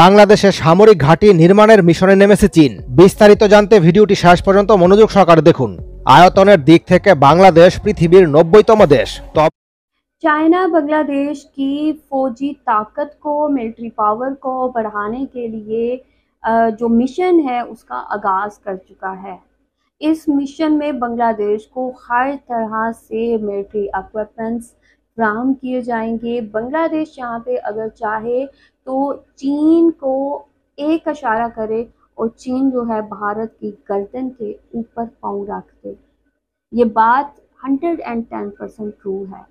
বাংলাদেশে সামরিক ঘাঁটি নির্মাণের মিশনে নেমেছে চীন বিস্তারিত জানতে ভিডিওটি শেষ পর্যন্ত মনোযোগ সহকারে দেখুন আয়তনের দিক থেকে বাংলাদেশ পৃথিবীর নব্বইতম দেশ سامنے بنگلہ دیش کی فوجی طاقت کو کو ملٹری پاور بڑھانے کے لیے جو مشن مشن ہے ہے اس اس کا آغاز کر چکا میں بنگلہ دیش کو ہر طرح سے ملٹری اکوپمنٹس فراہم کیے جائیں گے بنگلہ دیش یہاں پہ اگر چاہے تو چین کو ایک اشارہ کرے اور چین جو ہے بھارت کی گردن کے اوپر پاؤں رکھ دے یہ بات ہنڈریڈ اینڈ ٹین پرسینٹ ٹرو ہے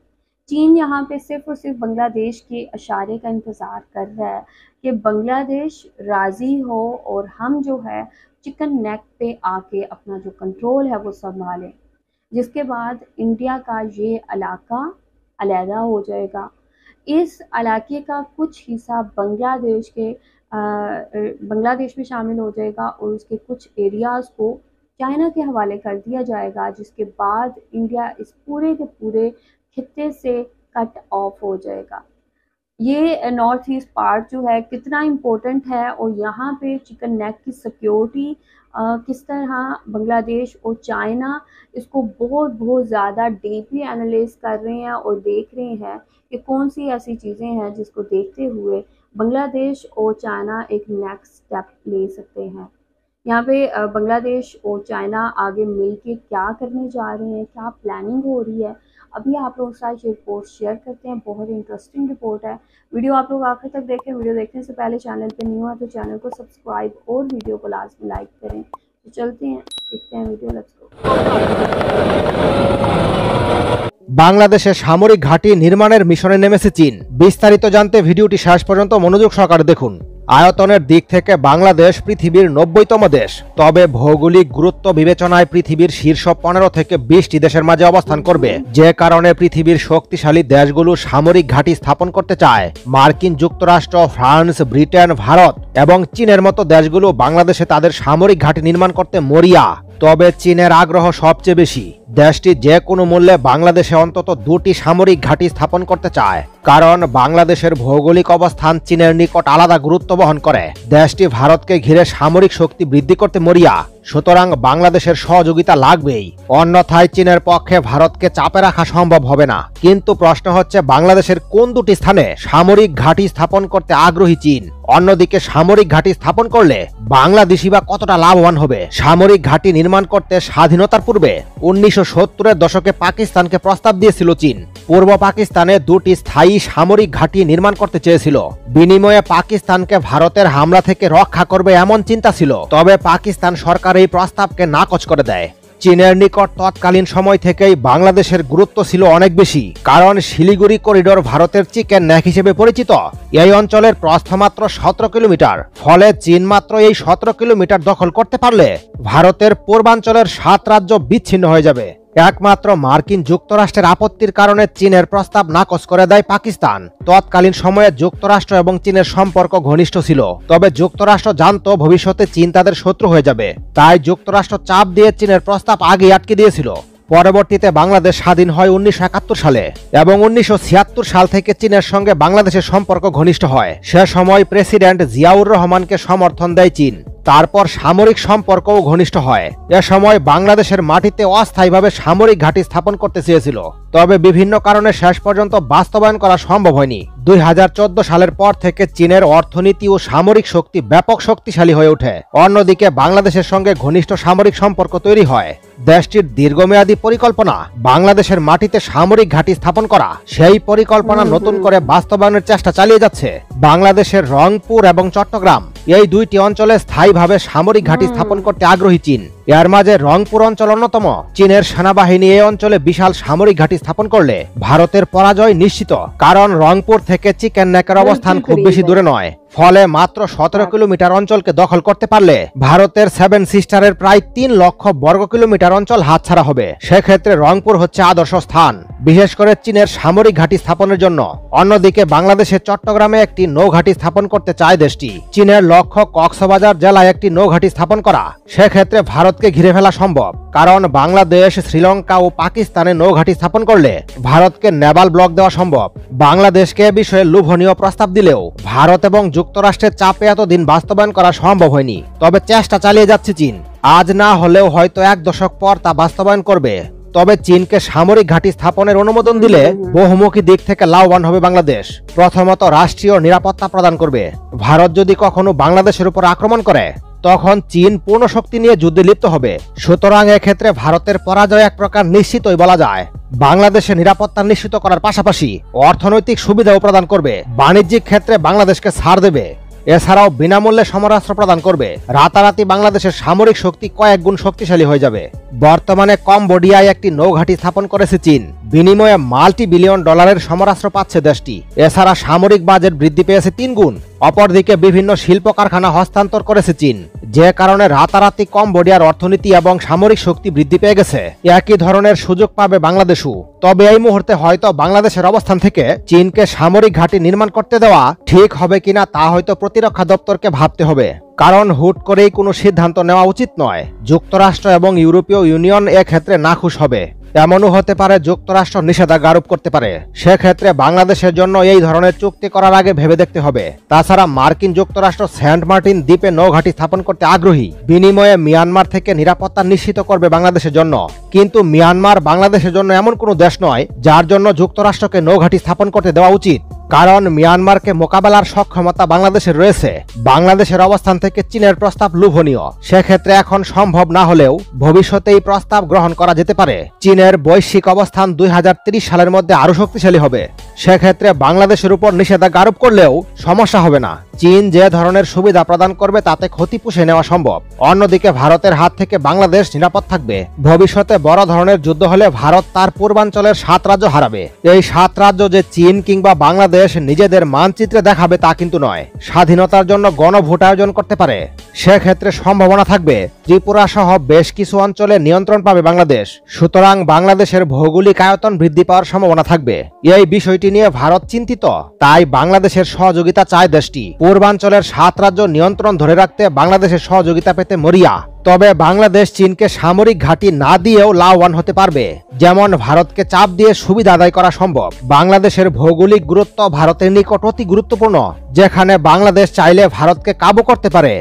چین یہاں پہ صرف اور صرف بنگلہ دیش کے اشارے کا انتظار کر رہا ہے کہ بنگلہ دیش راضی ہو اور ہم جو ہے چکن نیک پہ آ کے اپنا جو کنٹرول ہے وہ سنبھالیں جس کے بعد انڈیا کا یہ علاقہ علیحدہ ہو جائے گا اس علاقے کا کچھ حصہ بنگلہ دیش کے بنگلہ دیش میں شامل ہو جائے گا اور اس کے کچھ ایریاز کو چائنا کے حوالے کر دیا جائے گا جس کے بعد انڈیا اس پورے کے پورے خطے سے کٹ آف ہو جائے گا یہ نارتھ ایسٹ پارٹ جو ہے کتنا امپورٹنٹ ہے اور یہاں پہ چکن نیک کی سیکیورٹی کس طرح بنگلہ دیش اور چائنا اس کو بہت بہت زیادہ ڈیپلی انالیز کر رہے ہیں اور دیکھ رہے ہیں کہ کون سی ایسی چیزیں ہیں جس کو دیکھتے ہوئے بنگلہ دیش اور چائنا ایک نیکسٹ سٹیپ لے سکتے ہیں یہاں پہ بنگلہ دیش اور چائنا آگے مل کے کیا کرنے جا رہے ہیں کیا پلاننگ ہو رہی ہے अभी आप लोग साथ ये रिपोर्ट शेयर करते हैं बहुत इंटरेस्टिंग रिपोर्ट है वीडियो आप लोग आखिर तक देखें वीडियो देखने से पहले चैनल पर न्यू है तो चैनल को सब्सक्राइब और वीडियो को लास्ट में लाइक करें तो चलते हैं देखते हैं वीडियो लेट्स বাংলাদেশে সামরিক ঘাঁটি নির্মাণের মিশনে নেমেছে চীন বিস্তারিত জানতে ভিডিওটি শেষ পর্যন্ত মনোযোগ সহকারে দেখুন আয়তনের দিক থেকে বাংলাদেশ পৃথিবীর নব্বইতম দেশ তবে ভৌগোলিক গুরুত্ব বিবেচনায় পৃথিবীর শীর্ষ পনেরো থেকে বিশটি দেশের মাঝে অবস্থান করবে যে কারণে পৃথিবীর শক্তিশালী দেশগুলো সামরিক ঘাঁটি স্থাপন করতে চায় মার্কিন যুক্তরাষ্ট্র ফ্রান্স ব্রিটেন ভারত এবং চীনের মতো দেশগুলো বাংলাদেশে তাদের সামরিক ঘাঁটি নির্মাণ করতে মরিয়া তবে চীনের আগ্রহ সবচেয়ে বেশি দেশটি যে কোনো মূল্যে বাংলাদেশে অন্তত দুটি সামরিক ঘাঁটি স্থাপন করতে চায় কারণ বাংলাদেশের ভৌগোলিক অবস্থান চীনের নিকট আলাদা গুরুত্ব বহন করে দেশটি ভারতকে ঘিরে সামরিক শক্তি বৃদ্ধি করতে মরিয়া সুতরাং বাংলাদেশের সহযোগিতা লাগবেই অন্যথায় চীনের পক্ষে ভারতকে চাপে রাখা সম্ভব হবে না কিন্তু প্রশ্ন হচ্ছে বাংলাদেশের কোন দুটি স্থানে সামরিক ঘাঁটি স্থাপন করতে আগ্রহী চীন অন্যদিকে সামরিক ঘাঁটি স্থাপন করলে বাংলাদেশি বা কতটা লাভবান হবে সামরিক ঘাঁটি নির্মাণ করতে স্বাধীনতার পূর্বে উনিশশো সত্তরের দশকে পাকিস্তানকে প্রস্তাব দিয়েছিল চীন পূর্ব পাকিস্তানে দুটি স্থায়ী সামরিক ঘাঁটি নির্মাণ করতে চেয়েছিল বিনিময়ে পাকিস্তানকে ভারতের হামলা থেকে রক্ষা করবে এমন চিন্তা ছিল তবে পাকিস্তান সরকার এই প্রস্তাবকে নাকচ করে দেয় চীনের নিকট তৎকালীন সময় থেকেই বাংলাদেশের গুরুত্ব ছিল অনেক বেশি কারণ শিলিগুড়ি করিডোর ভারতের চিকেন ন্যাক হিসেবে পরিচিত এই অঞ্চলের প্রস্থ মাত্র সতেরো কিলোমিটার ফলে চীন মাত্র এই সতেরো কিলোমিটার দখল করতে পারলে ভারতের পূর্বাঞ্চলের সাত রাজ্য বিচ্ছিন্ন হয়ে যাবে একমাত্র মার্কিন যুক্তরাষ্ট্রের আপত্তির কারণে চীনের প্রস্তাব নাকচ করে দেয় পাকিস্তান তৎকালীন সময়ে যুক্তরাষ্ট্র এবং চীনের সম্পর্ক ঘনিষ্ঠ ছিল তবে যুক্তরাষ্ট্র জানত ভবিষ্যতে চীন তাদের শত্রু হয়ে যাবে তাই যুক্তরাষ্ট্র চাপ দিয়ে চীনের প্রস্তাব আগে আটকে দিয়েছিল পরবর্তীতে বাংলাদেশ স্বাধীন হয় উনিশশো সালে এবং উনিশশো সাল থেকে চীনের সঙ্গে বাংলাদেশের সম্পর্ক ঘনিষ্ঠ হয় সে সময় প্রেসিডেন্ট জিয়াউর রহমানকে সমর্থন দেয় চীন তারপর সামরিক সম্পর্কও ঘনিষ্ঠ হয় এ সময় বাংলাদেশের মাটিতে অস্থায়ীভাবে সামরিক ঘাঁটি স্থাপন করতে চেয়েছিল তবে বিভিন্ন কারণে শেষ পর্যন্ত বাস্তবায়ন করা সম্ভব হয়নি দুই সালের পর থেকে চীনের অর্থনীতি ও সামরিক শক্তি ব্যাপক শক্তিশালী হয়ে ওঠে অন্যদিকে বাংলাদেশের সঙ্গে ঘনিষ্ঠ সামরিক সম্পর্ক তৈরি হয় দেশটির দীর্ঘমেয়াদী পরিকল্পনা বাংলাদেশের মাটিতে সামরিক ঘাঁটি স্থাপন করা সেই পরিকল্পনা নতুন করে বাস্তবায়নের চেষ্টা চালিয়ে যাচ্ছে বাংলাদেশের রংপুর এবং চট্টগ্রাম এই দুইটি অঞ্চলে স্থায়ী এভাবে সামরিক ঘাঁটি স্থাপন করতে আগ্রহী চীন এর মাঝে রংপুর অঞ্চল অন্যতম চীনের সেনাবাহিনী এই অঞ্চলে বিশাল সামরিক ঘাঁটি স্থাপন করলে ভারতের পরাজয় নিশ্চিত কারণ রংপুর থেকে চিকেন নেকের অবস্থান খুব বেশি দূরে নয় ফলে মাত্র সতেরো কিলোমিটার অঞ্চলকে দখল করতে পারলে ভারতের সেভেন সিস্টারের প্রায় তিন লক্ষ বর্গ কিলোমিটার অঞ্চল হাতছাড়া হবে সেক্ষেত্রে রংপুর হচ্ছে আদর্শ স্থান বিশেষ করে চীনের সামরিক ঘাঁটি স্থাপনের জন্য অন্যদিকে বাংলাদেশের চট্টগ্রামে একটি নৌঘাঁটি স্থাপন করতে চায় দেশটি চীনের লক্ষ্য কক্সবাজার জেলায় একটি নৌঘাঁটি স্থাপন করা সেক্ষেত্রে ভারত ভারতকে ঘিরে ফেলা সম্ভব কারণ বাংলাদেশ শ্রীলঙ্কা ও পাকিস্তানে নৌঘাঁটি স্থাপন করলে ভারতকে নেভাল ব্লক দেওয়া সম্ভব বাংলাদেশকে বিষয়ে লোভনীয় প্রস্তাব দিলেও ভারত এবং যুক্তরাষ্ট্রের চাপে এতদিন বাস্তবায়ন করা সম্ভব হয়নি তবে চেষ্টা চালিয়ে যাচ্ছে চীন আজ না হলেও হয়তো এক দশক পর তা বাস্তবায়ন করবে তবে চীনকে সামরিক ঘাঁটি স্থাপনের অনুমোদন দিলে বহুমুখী দিক থেকে লাভবান হবে বাংলাদেশ প্রথমত রাষ্ট্রীয় নিরাপত্তা প্রদান করবে ভারত যদি কখনো বাংলাদেশের উপর আক্রমণ করে তখন চীন পূর্ণ শক্তি নিয়ে যুদ্ধে লিপ্ত হবে সুতরাং এক্ষেত্রে ভারতের পরাজয় এক প্রকার নিশ্চিতই বলা যায় বাংলাদেশে নিরাপত্তা নিশ্চিত করার পাশাপাশি অর্থনৈতিক সুবিধাও প্রদান করবে বাণিজ্যিক ক্ষেত্রে বাংলাদেশকে ছাড় দেবে এছাড়াও বিনামূল্যে সমরাস্ত্র প্রদান করবে রাতারাতি বাংলাদেশের সামরিক শক্তি কয়েক গুণ শক্তিশালী হয়ে যাবে বর্তমানে কম্বোডিয়ায় একটি নৌঘাঁটি স্থাপন করেছে চীন বিনিময়ে মাল্টি বিলিয়ন ডলারের সমরাস্ত্র পাচ্ছে দেশটি এছাড়া সামরিক বাজেট বৃদ্ধি পেয়েছে তিন গুণ অপরদিকে বিভিন্ন শিল্প কারখানা হস্তান্তর করেছে চীন যে কারণে রাতারাতি কম্বোডিয়ার অর্থনীতি এবং সামরিক শক্তি বৃদ্ধি পেয়ে গেছে একই ধরনের সুযোগ পাবে বাংলাদেশও তবে এই মুহূর্তে হয়তো বাংলাদেশের অবস্থান থেকে চীনকে সামরিক ঘাঁটি নির্মাণ করতে দেওয়া ঠিক হবে কিনা তা হয়তো প্রতিরক্ষা দপ্তরকে ভাবতে হবে কারণ হুট করেই কোনো সিদ্ধান্ত নেওয়া উচিত নয় যুক্তরাষ্ট্র এবং ইউরোপীয় ইউনিয়ন এক্ষেত্রে নাখুশ হবে এমনও হতে পারে যুক্তরাষ্ট্র নিষেধাজ্ঞা আরোপ করতে পারে সেক্ষেত্রে বাংলাদেশের জন্য এই ধরনের চুক্তি করার আগে ভেবে দেখতে হবে তাছাড়া মার্কিন যুক্তরাষ্ট্র সেন্ট মার্টিন দ্বীপে নৌঘাঁটি স্থাপন করতে আগ্রহী বিনিময়ে মিয়ানমার থেকে নিরাপত্তা নিশ্চিত করবে বাংলাদেশের জন্য কিন্তু মিয়ানমার বাংলাদেশের জন্য এমন কোনো দেশ নয় যার জন্য যুক্তরাষ্ট্রকে নৌঘাঁটি স্থাপন করতে দেওয়া উচিত কারণ মিয়ানমারকে মোকাবেলার সক্ষমতা বাংলাদেশের রয়েছে বাংলাদেশের অবস্থান থেকে চীনের প্রস্তাব লোভনীয় সেক্ষেত্রে এখন সম্ভব না হলেও ভবিষ্যতে এই প্রস্তাব গ্রহণ করা যেতে পারে চীনের বৈশ্বিক অবস্থান দুই সালের মধ্যে আরও শক্তিশালী হবে সেক্ষেত্রে বাংলাদেশের উপর নিষেধাজ্ঞা আরোপ করলেও সমস্যা হবে না চীন যে ধরনের সুবিধা প্রদান করবে তাতে ক্ষতি পুষে নেওয়া সম্ভব অন্যদিকে ভারতের হাত থেকে বাংলাদেশ নিরাপদ থাকবে ভবিষ্যতে বড় ধরনের যুদ্ধ হলে ভারত তার পূর্বাঞ্চলের সাত রাজ্য হারাবে এই সাত রাজ্য যে চীন কিংবা বাংলাদেশ দেশ নিজেদের মানচিত্রে দেখাবে তা কিন্তু নয় স্বাধীনতার জন্য গণভোট আয়োজন করতে পারে সেক্ষেত্রে সম্ভাবনা থাকবে ত্রিপুরা সহ বেশ কিছু অঞ্চলে নিয়ন্ত্রণ পাবে বাংলাদেশ সুতরাং বাংলাদেশের ভৌগোলিক আয়তন বৃদ্ধি পাওয়ার সম্ভাবনা থাকবে এই বিষয়টি নিয়ে ভারত চিন্তিত তাই বাংলাদেশের সহযোগিতা চায় দেশটি পূর্বাঞ্চলের সাত রাজ্য নিয়ন্ত্রণ ধরে রাখতে বাংলাদেশের সহযোগিতা পেতে মরিয়া তবে বাংলাদেশ চীনকে সামরিক ঘাঁটি না দিয়েও লাভবান হতে পারবে যেমন ভারতকে চাপ দিয়ে সুবিধা আদায় করা সম্ভব বাংলাদেশের ভৌগোলিক গুরুত্ব ভারতের নিকট অতি গুরুত্বপূর্ণ যেখানে বাংলাদেশ চাইলে ভারতকে কাবু করতে পারে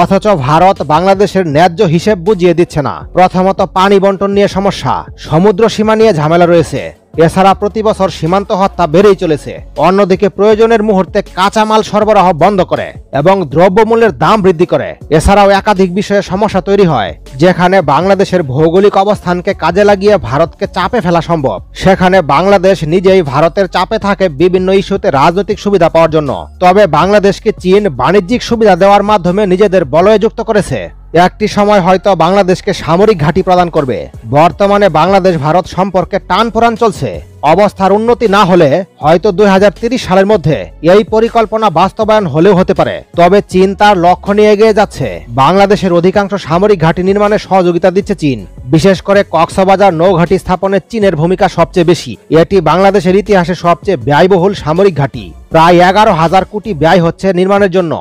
অথচ ভারত বাংলাদেশের ন্যায্য হিসেব বুঝিয়ে দিচ্ছে না প্রথমত পানি বন্টন নিয়ে সমস্যা সমুদ্র সীমা নিয়ে ঝামেলা রয়েছে এছাড়া প্রতি বছর সীমান্ত হত্যা বেড়েই চলেছে অন্যদিকে প্রয়োজনের মুহূর্তে কাঁচামাল সরবরাহ বন্ধ করে এবং দ্রব্যমূল্যের দাম বৃদ্ধি করে এছাড়াও একাধিক বিষয়ে সমস্যা তৈরি হয় যেখানে বাংলাদেশের ভৌগোলিক অবস্থানকে কাজে লাগিয়ে ভারতকে চাপে ফেলা সম্ভব সেখানে বাংলাদেশ নিজেই ভারতের চাপে থাকে বিভিন্ন ইস্যুতে রাজনৈতিক সুবিধা পাওয়ার জন্য তবে বাংলাদেশকে চীন বাণিজ্যিক সুবিধা দেওয়ার মাধ্যমে নিজেদের বলয়ে যুক্ত করেছে একটি সময় হয়তো বাংলাদেশকে সামরিক ঘাঁটি প্রদান করবে বর্তমানে বাংলাদেশ ভারত সম্পর্কে টান পোড়ান চলছে অবস্থার উন্নতি না হলে হয়তো দুই সালের মধ্যে এই পরিকল্পনা বাস্তবায়ন হলেও হতে পারে তবে চীন তার লক্ষ্য নিয়ে এগিয়ে যাচ্ছে বাংলাদেশের অধিকাংশ সামরিক ঘাঁটি নির্মাণে সহযোগিতা দিচ্ছে চীন বিশেষ করে কক্সবাজার নৌঘাঁটি স্থাপনে চীনের ভূমিকা সবচেয়ে বেশি এটি বাংলাদেশের ইতিহাসে সবচেয়ে ব্যয়বহুল সামরিক ঘাঁটি প্রায় এগারো হাজার কোটি ব্যয় হচ্ছে নির্মাণের জন্য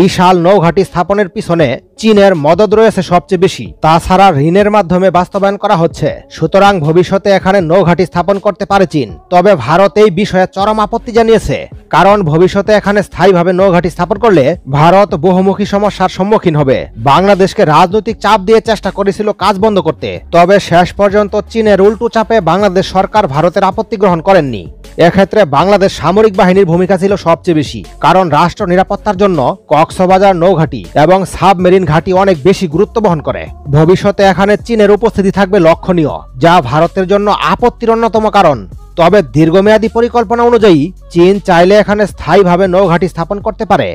বিশাল নৌঘাটি স্থাপনের পিছনে চীনের মদত রয়েছে সবচেয়ে বেশি তাছাড়া ঋণের মাধ্যমে বাস্তবায়ন করা হচ্ছে সুতরাং ভবিষ্যতে এখানে নৌঘাটি স্থাপন করতে পারে চীন তবে ভারত এই বিষয়ে চরম আপত্তি জানিয়েছে কারণ ভবিষ্যতে এখানে স্থায়ীভাবে নৌঘাটি স্থাপন করলে ভারত বহুমুখী সমস্যার সম্মুখীন হবে বাংলাদেশকে রাজনৈতিক চাপ দিয়ে চেষ্টা করেছিল কাজ বন্ধ করতে তবে শেষ পর্যন্ত চীনের উল্টু চাপে বাংলাদেশ সরকার ভারতের আপত্তি গ্রহণ করেননি এক্ষেত্রে বাংলাদেশ সামরিক বাহিনীর ভূমিকা ছিল সবচেয়ে বেশি কারণ রাষ্ট্র নিরাপত্তার জন্য কক্সবাজার নৌঘাটি এবং সাবমেরিন ঘাটি অনেক বেশি গুরুত্ব বহন করে ভবিষ্যতে এখানে চীনের উপস্থিতি থাকবে লক্ষণীয় যা ভারতের জন্য আপত্তির অন্যতম কারণ তবে দীর্ঘমেয়াদী পরিকল্পনা অনুযায়ী চীন চাইলে এখানে স্থায়ীভাবে নৌঘাটি স্থাপন করতে পারে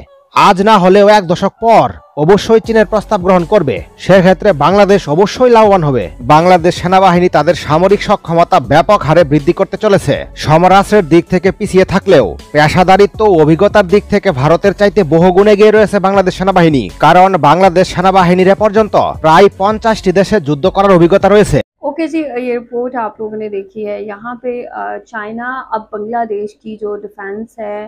আজ না হলেও এক দশক পর অবশ্যই চীনের প্রস্তাব গ্রহণ করবে সেক্ষেত্রে বাংলাদেশ অবশ্যই লাভবান হবে বাংলাদেশ সেনাবাহিনী তাদের সামরিক সক্ষমতা ব্যাপক হারে বৃদ্ধি করতে চলেছে সমরাস্ত্রের দিক থেকে পিছিয়ে থাকলেও পেশাদারিত্ব ও অভিজ্ঞতার দিক থেকে ভারতের চাইতে বহুগুণে গিয়ে রয়েছে বাংলাদেশ সেনাবাহিনী কারণ বাংলাদেশ সেনাবাহিনীর পর্যন্ত প্রায় পঞ্চাশটি দেশে যুদ্ধ করার অভিজ্ঞতা রয়েছে ओके जी ये रिपोर्ट आप लोगों ने देखी है यहाँ पे चाइना अब बांग्लादेश की जो डिफेंस है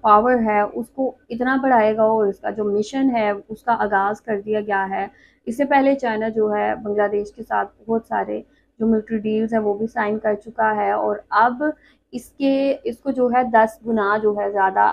پاور ہے اس کو اتنا بڑھائے گا اور اس کا جو مشن ہے اس کا آغاز کر دیا گیا ہے اس سے پہلے چائنا جو ہے بنگلہ دیش کے ساتھ بہت سارے جو ملٹری ڈیلز ہیں وہ بھی سائن کر چکا ہے اور اب اس کے اس کو جو ہے دس گنا جو ہے زیادہ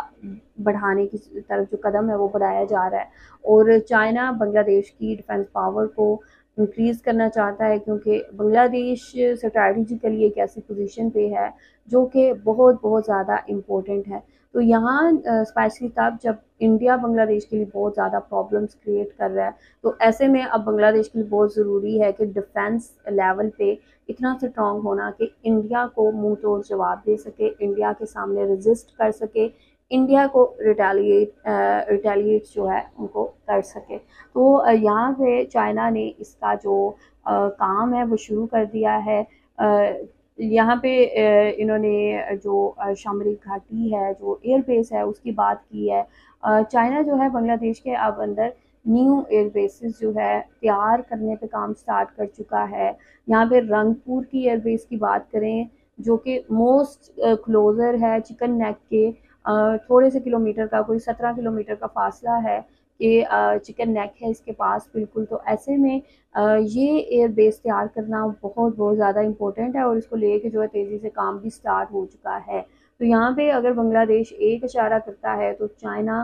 بڑھانے کی طرف جو قدم ہے وہ بڑھایا جا رہا ہے اور چائنا بنگلہ دیش کی ڈیفینس پاور کو انکریز کرنا چاہتا ہے کیونکہ بنگلہ دیش اسٹریٹجی کے لیے ایک ایسی پوزیشن پہ ہے جو کہ بہت بہت زیادہ امپورٹنٹ ہے تو یہاں اسپیشلی تب جب انڈیا بنگلہ دیش کے لیے بہت زیادہ پرابلمس کریٹ کر رہا ہے تو ایسے میں اب بنگلہ دیش کے لیے بہت ضروری ہے کہ ڈیفینس لیول پہ اتنا اسٹرانگ ہونا کہ انڈیا کو منہ توڑ جواب دے سکے انڈیا کے سامنے رزسٹ کر سکے انڈیا کو ریٹیلیٹ ریٹیلیٹ جو ہے ان کو کر سکے تو یہاں پہ چائنا نے اس کا جو کام ہے وہ شروع کر دیا ہے یہاں پہ انہوں نے جو شامری گھاٹی ہے جو ایئر بیس ہے اس کی بات کی ہے چائنا جو ہے بنگلہ دیش کے اب اندر نیو ایئر بیسز جو ہے تیار کرنے پہ کام سٹارٹ کر چکا ہے یہاں پہ رنگ پور کی ایئر بیس کی بات کریں جو کہ موسٹ کلوزر ہے چکن نیک کے تھوڑے سے کلو میٹر کا کوئی سترہ کلو میٹر کا فاصلہ ہے کہ چکن نیک ہے اس کے پاس بالکل تو ایسے میں یہ ایئر بیس تیار کرنا بہت بہت زیادہ امپورٹنٹ ہے اور اس کو لے کے جو ہے تیزی سے کام بھی سٹارٹ ہو چکا ہے تو یہاں پہ اگر بنگلہ دیش ایک اشارہ کرتا ہے تو چائنا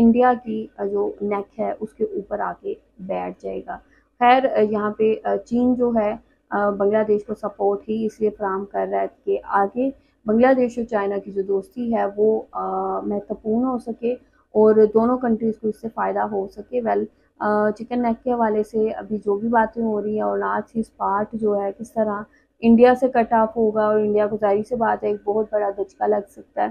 انڈیا کی جو نیک ہے اس کے اوپر آ کے بیٹھ جائے گا خیر یہاں پہ چین جو ہے بنگلہ دیش کو سپورٹ ہی اس لیے فراہم کر رہا ہے کہ آگے بنگلہ دیش اور چائنا کی جو دوستی ہے وہ مہتوپورن ہو سکے اور دونوں کنٹریز کو اس سے فائدہ ہو سکے ویل چکن نیک کے حوالے سے ابھی جو بھی باتیں ہو رہی ہیں اور آج اس پارٹ جو ہے کس طرح انڈیا سے کٹ آف ہوگا اور انڈیا کو ظاہری سے بات ہے ایک بہت بڑا دھچکا لگ سکتا ہے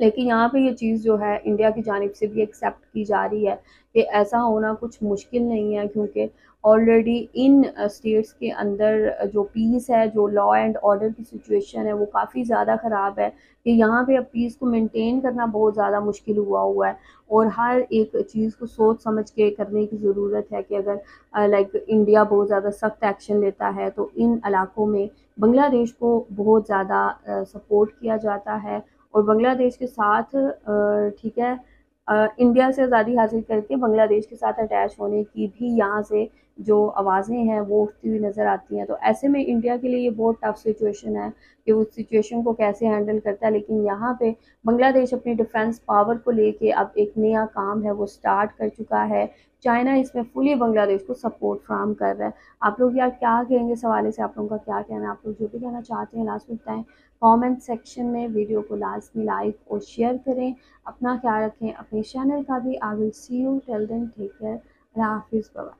لیکن یہاں پہ یہ چیز جو ہے انڈیا کی جانب سے بھی ایکسیپٹ کی جا رہی ہے کہ ایسا ہونا کچھ مشکل نہیں ہے کیونکہ آلریڈی ان اسٹیٹس uh, کے اندر uh, جو پیس ہے جو لا اینڈ آرڈر کی سچویشن ہے وہ کافی زیادہ خراب ہے کہ یہاں پہ اب پیس کو مینٹین کرنا بہت زیادہ مشکل ہوا ہوا ہے اور ہر ایک چیز کو سوچ سمجھ کے کرنے کی ضرورت ہے کہ اگر لائک uh, انڈیا بہت زیادہ سخت ایکشن لیتا ہے تو ان علاقوں میں بنگلہ دیش کو بہت زیادہ سپورٹ کیا جاتا ہے اور بنگلہ دیش کے ساتھ ٹھیک ہے انڈیا سے آزادی حاصل کر کے بنگلہ دیش کے ساتھ اٹیچ ہونے کی بھی یہاں سے جو آوازیں ہیں وہ اٹھتی ہوئی نظر آتی ہیں تو ایسے میں انڈیا کے لیے یہ بہت ٹف سچویشن ہے کہ اس سچویشن کو کیسے ہینڈل کرتا ہے لیکن یہاں پہ بنگلہ دیش اپنی ڈیفینس پاور کو لے کے اب ایک نیا کام ہے وہ سٹارٹ کر چکا ہے چائنا اس میں فلی بنگلہ دیش کو سپورٹ فراہم کر رہا ہے آپ لوگ یار کیا کہیں گے اس حوالے سے آپ لوگوں کا کیا کہنا ہے آپ لوگ جو بھی کہنا چاہتے ہیں لازمی بتائیں کامنٹ سیکشن میں ویڈیو کو لازمی لائک اور شیئر کریں اپنا خیال رکھیں اپنے چینل کا بھی آئی ول سی یو ٹیل دین ٹیک کیئر اللہ حافظ بابا